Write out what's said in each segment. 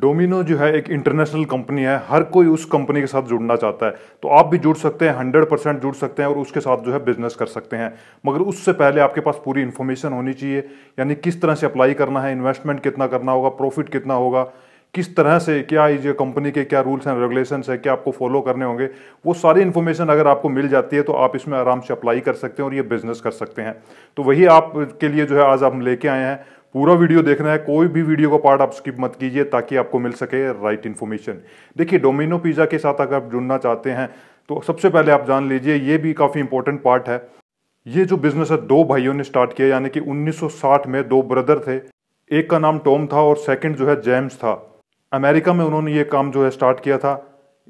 domino जो है एक इंटरनेशनल कंपनी है हर कोई उस कंपनी के साथ जुड़ना चाहता है तो आप भी जुड़ सकते हैं हंड्रेड परसेंट जुड़ सकते हैं और उसके साथ जो है बिजनेस कर सकते हैं मगर उससे पहले आपके पास पूरी इन्फॉर्मेशन होनी चाहिए यानी किस तरह से अप्लाई करना है इन्वेस्टमेंट कितना करना होगा प्रॉफिट कितना होगा किस तरह से क्या ये कंपनी के क्या रूल्स एंड रेगुलेशंस है क्या आपको फॉलो करने होंगे वो सारी इन्फॉर्मेशन अगर आपको मिल जाती है तो आप इसमें आराम से अप्लाई कर सकते हैं और ये बिजनेस कर सकते हैं तो वही आपके लिए जो है आज हम लेके आए हैं पूरा वीडियो देखना है कोई भी वीडियो का पार्ट आप स्किप मत कीजिए ताकि आपको मिल सके राइट इन्फॉर्मेशन देखिए डोमिनो पिज़्ज़ा के साथ अगर आप जुड़ना चाहते हैं तो सबसे पहले आप जान लीजिए ये भी काफ़ी इंपॉर्टेंट पार्ट है ये जो बिजनेस है दो भाइयों ने स्टार्ट किया यानी कि 1960 में दो ब्रदर थे एक का नाम टॉम था और सेकंड जो है जेम्स था अमेरिका में उन्होंने ये काम जो है स्टार्ट किया था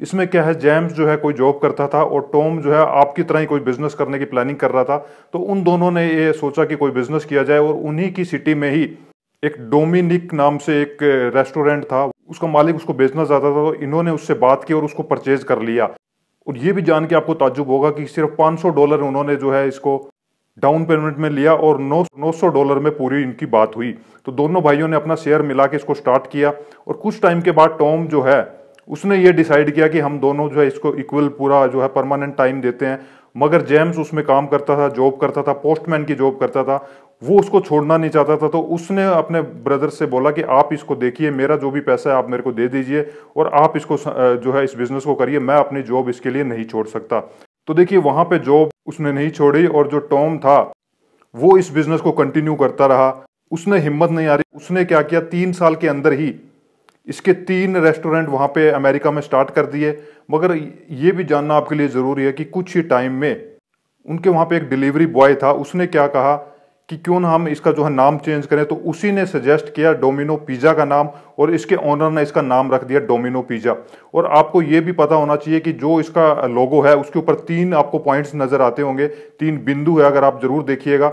इसमें क्या है जेम्स जो है कोई जॉब करता था और टॉम जो है आपकी तरह ही कोई बिजनेस करने की प्लानिंग कर रहा था तो उन दोनों ने ये सोचा कि कोई बिजनेस किया जाए और उन्हीं की सिटी में ही एक डोमिनिक नाम से एक रेस्टोरेंट था उसका मालिक उसको बेचना चाहता था तो इन्होंने उससे बात की और उसको परचेज कर लिया और ये भी जान के आपको ताजुब होगा कि सिर्फ 500 डॉलर उन्होंने जो है इसको डाउन पेमेंट में लिया और 900 डॉलर में पूरी इनकी बात हुई तो दोनों भाइयों ने अपना शेयर मिला के इसको स्टार्ट किया और कुछ टाइम के बाद टॉम जो है उसने ये डिसाइड किया कि हम दोनों जो है इसको इक्वल पूरा जो है परमानेंट टाइम देते हैं मगर जेम्स उसमें काम करता था जॉब करता था पोस्टमैन की जॉब करता था वो उसको छोड़ना नहीं चाहता था तो उसने अपने ब्रदर से बोला कि आप इसको देखिए मेरा जो भी पैसा है आप मेरे को दे दीजिए और आप इसको जो है इस बिजनेस को करिए मैं अपनी जॉब इसके लिए नहीं छोड़ सकता तो देखिए वहां पे जॉब उसने नहीं छोड़ी और जो टॉम था वो इस बिजनेस को कंटिन्यू करता रहा उसने हिम्मत नहीं आ रही उसने क्या किया तीन साल के अंदर ही इसके तीन रेस्टोरेंट वहाँ पे अमेरिका में स्टार्ट कर दिए मगर ये भी जानना आपके लिए ज़रूरी है कि कुछ ही टाइम में उनके वहाँ पे एक डिलीवरी बॉय था उसने क्या कहा कि क्यों ना हम इसका जो है नाम चेंज करें तो उसी ने सजेस्ट किया डोमिनो पिज़्ज़ा का नाम और इसके ऑनर ने इसका नाम रख दिया डोमिनो पिज़्ज़ा और आपको ये भी पता होना चाहिए कि जो इसका लोगो है उसके ऊपर तीन आपको पॉइंट्स नज़र आते होंगे तीन बिंदु है अगर आप ज़रूर देखिएगा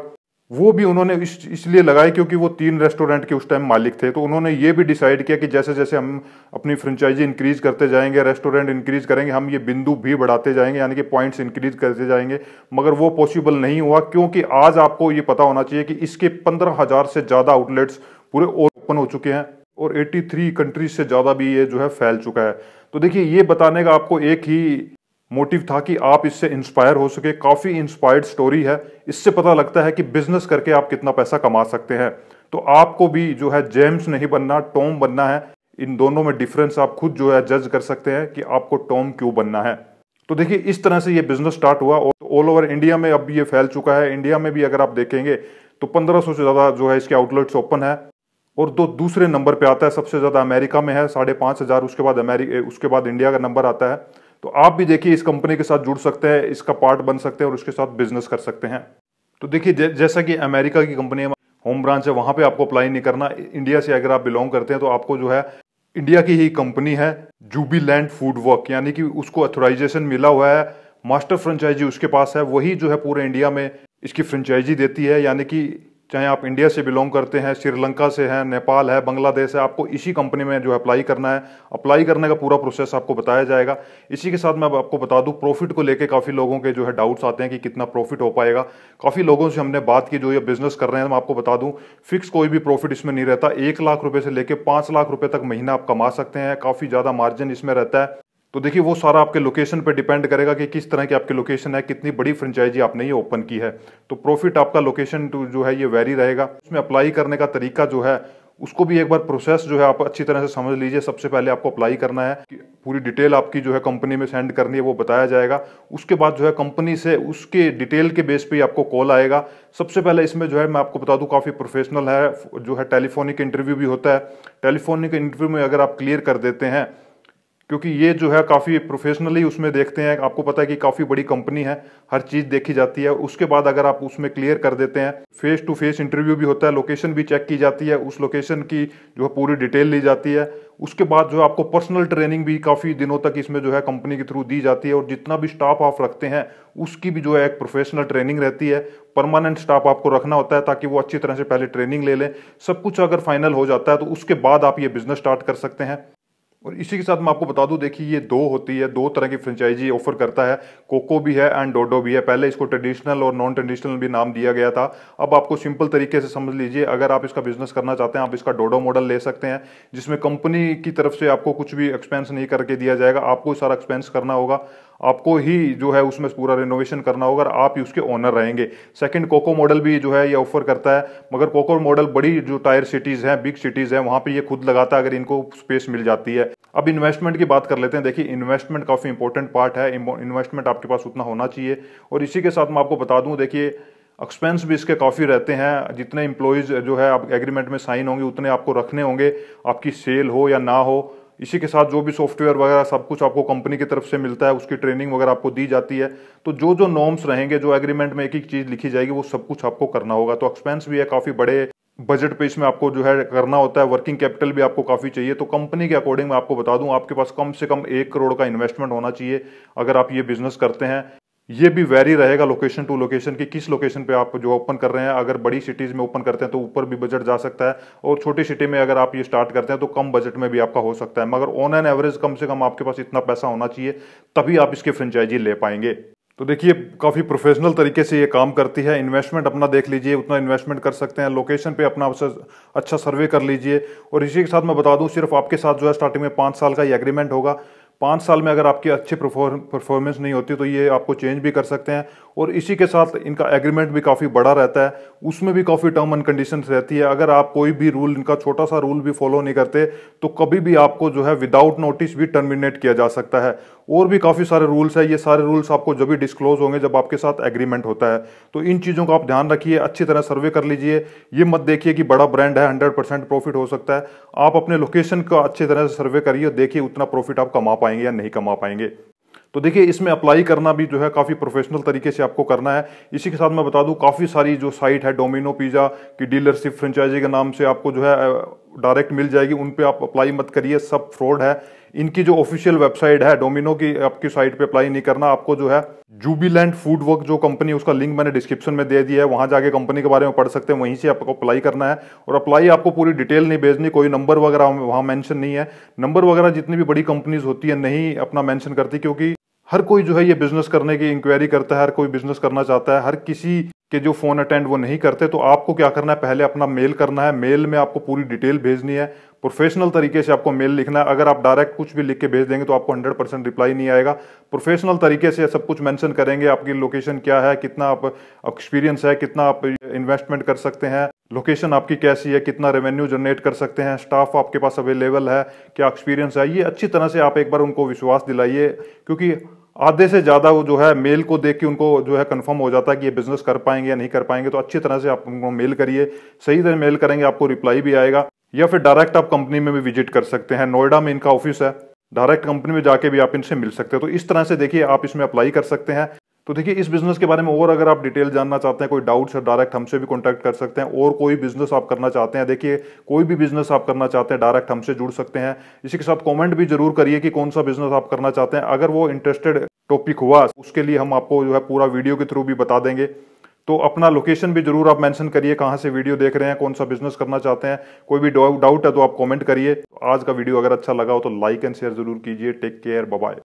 वो भी उन्होंने इस इसलिए लगाए क्योंकि वो तीन रेस्टोरेंट के उस टाइम मालिक थे तो उन्होंने ये भी डिसाइड किया कि जैसे जैसे हम अपनी फ्रेंचाइजी इंक्रीज करते जाएंगे रेस्टोरेंट इंक्रीज करेंगे हम ये बिंदु भी बढ़ाते जाएंगे यानी कि पॉइंट्स इंक्रीज करते जाएंगे मगर वो पॉसिबल नहीं हुआ क्योंकि आज आपको ये पता होना चाहिए कि इसके पंद्रह हज़ार से ज़्यादा आउटलेट्स पूरे ओपन हो चुके हैं और एट्टी कंट्रीज से ज़्यादा भी ये जो है फैल चुका है तो देखिए ये बताने का आपको एक ही मोटिव था कि आप इससे इंस्पायर हो सके काफ़ी इंस्पायर्ड स्टोरी है इससे पता लगता है कि बिजनेस करके आप कितना पैसा कमा सकते हैं तो आपको भी जो है जेम्स नहीं बनना टॉम बनना है इन दोनों में डिफरेंस आप खुद जो है जज कर सकते हैं कि आपको टॉम क्यों बनना है तो देखिए इस तरह से ये बिजनेस स्टार्ट हुआ और ऑल ओवर इंडिया में अब ये फैल चुका है इंडिया में भी अगर आप देखेंगे तो 1500 से ज़्यादा जो है इसके आउटलेट्स ओपन है और दो दूसरे नंबर पे आता है सबसे ज़्यादा अमेरिका में है साढ़े पांच हज़ार उसके बाद अमेरिका उसके बाद इंडिया का नंबर आता है तो आप भी देखिए इस कंपनी के साथ जुड़ सकते हैं इसका पार्ट बन सकते हैं और उसके साथ बिजनेस कर सकते हैं तो देखिए जैसा कि अमेरिका की कंपनी होम ब्रांच है वहां पे आपको अप्लाई नहीं करना इंडिया से अगर आप बिलोंग करते हैं तो आपको जो है इंडिया की ही कंपनी है जूबीलैंड फूड वर्क यानी कि उसको अथोराइजेशन मिला हुआ है मास्टर फ्रेंचाइजी उसके पास है वही जो है पूरे इंडिया में इसकी फ्रेंचाइजी देती है यानी कि चाहे आप इंडिया से बिलोंग करते हैं श्रीलंका से हैं नेपाल है बांग्लादेश है आपको इसी कंपनी में जो अप्लाई करना है अप्लाई करने का पूरा प्रोसेस आपको बताया जाएगा इसी के साथ मैं आपको बता दूं प्रॉफिट को लेके काफ़ी लोगों के जो है डाउट्स आते हैं कि कितना प्रॉफिट हो पाएगा काफ़ी लोगों से हमने बात की जो ये बिजनेस कर रहे हैं मैं आपको बता दूँ फिक्स कोई भी प्रॉफिट इसमें नहीं रहता एक लाख रुपये से लेकर पाँच लाख रुपये तक महीना आप कमा सकते हैं काफ़ी ज़्यादा मार्जिन इसमें रहता है तो देखिए वो सारा आपके लोकेशन पे डिपेंड करेगा कि किस तरह की आपकी लोकेशन है कितनी बड़ी फ्रेंचाइजी आपने ये ओपन की है तो प्रॉफिट आपका लोकेशन तो टू जो है ये वेरी रहेगा उसमें अप्लाई करने का तरीका जो है उसको भी एक बार प्रोसेस जो है आप अच्छी तरह से समझ लीजिए सबसे पहले आपको अप्लाई करना है कि पूरी डिटेल आपकी जो है कंपनी में सेंड करनी है वो बताया जाएगा उसके बाद जो है कंपनी से उसके डिटेल के बेस पे ही आपको कॉल आएगा सबसे पहले इसमें जो है मैं आपको बता दूं काफ़ी प्रोफेशनल है जो है टेलीफोनिक इंटरव्यू भी होता है टेलीफोनिक इंटरव्यू में अगर आप क्लियर कर देते हैं क्योंकि ये जो है काफ़ी प्रोफेशनली उसमें देखते हैं आपको पता है कि काफ़ी बड़ी कंपनी है हर चीज़ देखी जाती है उसके बाद अगर आप उसमें क्लियर कर देते हैं फेस टू फेस इंटरव्यू भी होता है लोकेशन भी चेक की जाती है उस लोकेशन की जो है पूरी डिटेल ली जाती है उसके बाद जो है आपको पर्सनल ट्रेनिंग भी काफ़ी दिनों तक इसमें जो है कंपनी के थ्रू दी जाती है और जितना भी स्टाफ आप रखते हैं उसकी भी जो है एक प्रोफेशनल ट्रेनिंग रहती है परमानेंट स्टाफ आपको रखना होता है ताकि वो अच्छी तरह से पहले ट्रेनिंग ले लें सब कुछ अगर फाइनल हो जाता है तो उसके बाद आप ये बिजनेस स्टार्ट कर सकते हैं और इसी के साथ मैं आपको बता दूं देखिए ये दो होती है दो तरह की फ्रेंचाइजी ऑफर करता है कोको भी है एंड डोडो भी है पहले इसको ट्रेडिशनल और नॉन ट्रेडिशनल भी नाम दिया गया था अब आपको सिंपल तरीके से समझ लीजिए अगर आप इसका बिजनेस करना चाहते हैं आप इसका डोडो मॉडल ले सकते हैं जिसमें कंपनी की तरफ से आपको कुछ भी एक्सपेंस नहीं करके दिया जाएगा आपको सारा एक्सपेंस करना होगा आपको ही जो है उसमें पूरा रिनोवेशन करना होगा और आप ही उसके ओनर रहेंगे सेकंड कोको मॉडल भी जो है ये ऑफर करता है मगर कोको मॉडल बड़ी जो टायर सिटीज़ हैं बिग सिटीज़ हैं वहाँ पर ये खुद लगाता है अगर इनको स्पेस मिल जाती है अब इन्वेस्टमेंट की बात कर लेते हैं देखिए इन्वेस्टमेंट काफ़ी इंपॉर्टेंट पार्ट है इन्वेस्टमेंट आपके पास उतना होना चाहिए और इसी के साथ मैं आपको बता दूँ देखिए एक्सपेंस भी इसके काफ़ी रहते हैं जितने इम्प्लॉयज़ जो है आप एग्रीमेंट में साइन होंगे उतने आपको रखने होंगे आपकी सेल हो या ना हो इसी के साथ जो भी सॉफ्टवेयर वगैरह सब कुछ आपको कंपनी की तरफ से मिलता है उसकी ट्रेनिंग वगैरह आपको दी जाती है तो जो जो नॉर्म्स रहेंगे जो एग्रीमेंट में एक एक चीज़ लिखी जाएगी वो सब कुछ आपको करना होगा तो एक्सपेंस भी है काफ़ी बड़े बजट पे इसमें आपको जो है करना होता है वर्किंग कैपिटल भी आपको काफ़ी चाहिए तो कंपनी के अकॉर्डिंग मैं आपको बता दूं आपके पास कम से कम एक करोड़ का इन्वेस्टमेंट होना चाहिए अगर आप ये बिजनेस करते हैं ये भी वेरी रहेगा लोकेशन टू लोकेशन की किस लोकेशन पे आप जो ओपन कर रहे हैं अगर बड़ी सिटीज़ में ओपन करते हैं तो ऊपर भी बजट जा सकता है और छोटी सिटी में अगर आप ये स्टार्ट करते हैं तो कम बजट में भी आपका हो सकता है मगर ऑन एन एवरेज कम से कम आपके पास इतना पैसा होना चाहिए तभी आप इसके फ्रेंचाइजी ले पाएंगे तो देखिए काफ़ी प्रोफेशनल तरीके से ये काम करती है इन्वेस्टमेंट अपना देख लीजिए उतना इन्वेस्टमेंट कर सकते हैं लोकेशन पे अपना अच्छा सर्वे कर लीजिए और इसी के साथ मैं बता दूं सिर्फ आपके साथ जो है स्टार्टिंग में पाँच साल का ये एग्रीमेंट होगा पाँच साल में अगर आपकी अच्छी परफॉर्मेंस नहीं होती तो ये आपको चेंज भी कर सकते हैं और इसी के साथ इनका एग्रीमेंट भी काफ़ी बड़ा रहता है उसमें भी काफ़ी टर्म एंड कंडीशन रहती है अगर आप कोई भी रूल इनका छोटा सा रूल भी फॉलो नहीं करते तो कभी भी आपको जो है विदाउट नोटिस भी टर्मिनेट किया जा सकता है और भी काफ़ी सारे रूल्स है ये सारे रूल्स आपको जब भी डिस्क्लोज होंगे जब आपके साथ एग्रीमेंट होता है तो इन चीज़ों का आप ध्यान रखिए अच्छी तरह सर्वे कर लीजिए ये मत देखिए कि बड़ा ब्रांड है हंड्रेड परसेंट प्रॉफिट हो सकता है आप अपने लोकेशन का अच्छी तरह से सर्वे करिए और देखिए उतना प्रॉफिट आप कमा पाएंगे या नहीं कमा पाएंगे तो देखिए इसमें अप्लाई करना भी जो है काफ़ी प्रोफेशनल तरीके से आपको करना है इसी के साथ मैं बता दूं काफ़ी सारी जो साइट है डोमिनो पिज़्ज़ा की डीलरशिप फ्रेंचाइजी के नाम से आपको जो है डायरेक्ट मिल जाएगी उन पे आप अप्लाई मत करिए सब फ्रॉड है इनकी जो ऑफिशियल वेबसाइट है डोमिनो की आपकी साइट पे अप्लाई नहीं करना आपको जो है जूबीलैंड फूड वर्क जो कंपनी उसका लिंक मैंने डिस्क्रिप्शन में दे दिया है वहां जाके कंपनी के बारे में पढ़ सकते हैं वहीं से आपको अप्लाई करना है और अप्लाई आपको पूरी डिटेल नहीं भेजनी कोई नंबर वगैरह वहां मैंशन नहीं है नंबर वगैरह जितनी भी बड़ी कंपनीज होती है नहीं अपना मैंशन करती क्योंकि हर कोई जो है ये बिजनेस करने की इंक्वायरी करता है हर कोई बिजनेस करना चाहता है हर किसी के जो फोन अटेंड वो नहीं करते तो आपको क्या करना है पहले अपना मेल करना है मेल में आपको पूरी डिटेल भेजनी है प्रोफेशनल तरीके से आपको मेल लिखना है अगर आप डायरेक्ट कुछ भी लिख के भेज देंगे तो आपको 100 परसेंट रिप्लाई नहीं आएगा प्रोफेशनल तरीके से सब कुछ मेंशन करेंगे आपकी लोकेशन क्या है कितना आप एक्सपीरियंस है कितना आप इन्वेस्टमेंट कर सकते हैं लोकेशन आपकी कैसी है कितना रेवेन्यू जनरेट कर सकते हैं स्टाफ आपके पास अवेलेबल है क्या एक्सपीरियंस है ये अच्छी तरह से आप एक बार उनको विश्वास दिलाइए क्योंकि आधे से ज़्यादा वो जो है मेल को देख के उनको जो है कंफर्म हो जाता है कि ये बिज़नेस कर पाएंगे या नहीं कर पाएंगे तो अच्छी तरह से आप उनको मेल करिए सही तरह मेल करेंगे आपको रिप्लाई भी आएगा या फिर डायरेक्ट आप कंपनी में भी विजिट कर सकते हैं नोएडा में इनका ऑफिस है डायरेक्ट कंपनी में जाके भी आप इनसे मिल सकते हैं तो इस तरह से देखिए आप इसमें अप्लाई कर सकते हैं तो देखिए इस बिजनेस के बारे में और अगर आप डिटेल जानना चाहते हैं कोई डाउट्स है डायरेक्ट हमसे भी कॉन्टैक्ट कर सकते हैं और कोई बिजनेस आप करना चाहते हैं देखिए कोई भी बिजनेस आप करना चाहते हैं डायरेक्ट हमसे जुड़ सकते हैं इसी के साथ कमेंट भी जरूर करिए कि कौन सा बिजनेस आप करना चाहते हैं अगर वो इंटरेस्टेड टॉपिक हुआ उसके लिए हम आपको जो है पूरा वीडियो के थ्रू भी बता देंगे तो अपना लोकेशन भी जरूर आप मेंशन करिए कहाँ से वीडियो देख रहे हैं कौन सा बिजनेस करना चाहते हैं कोई भी डाउट है तो आप कमेंट करिए आज का वीडियो अगर अच्छा लगा हो तो लाइक एंड शेयर जरूर कीजिए टेक केयर बाय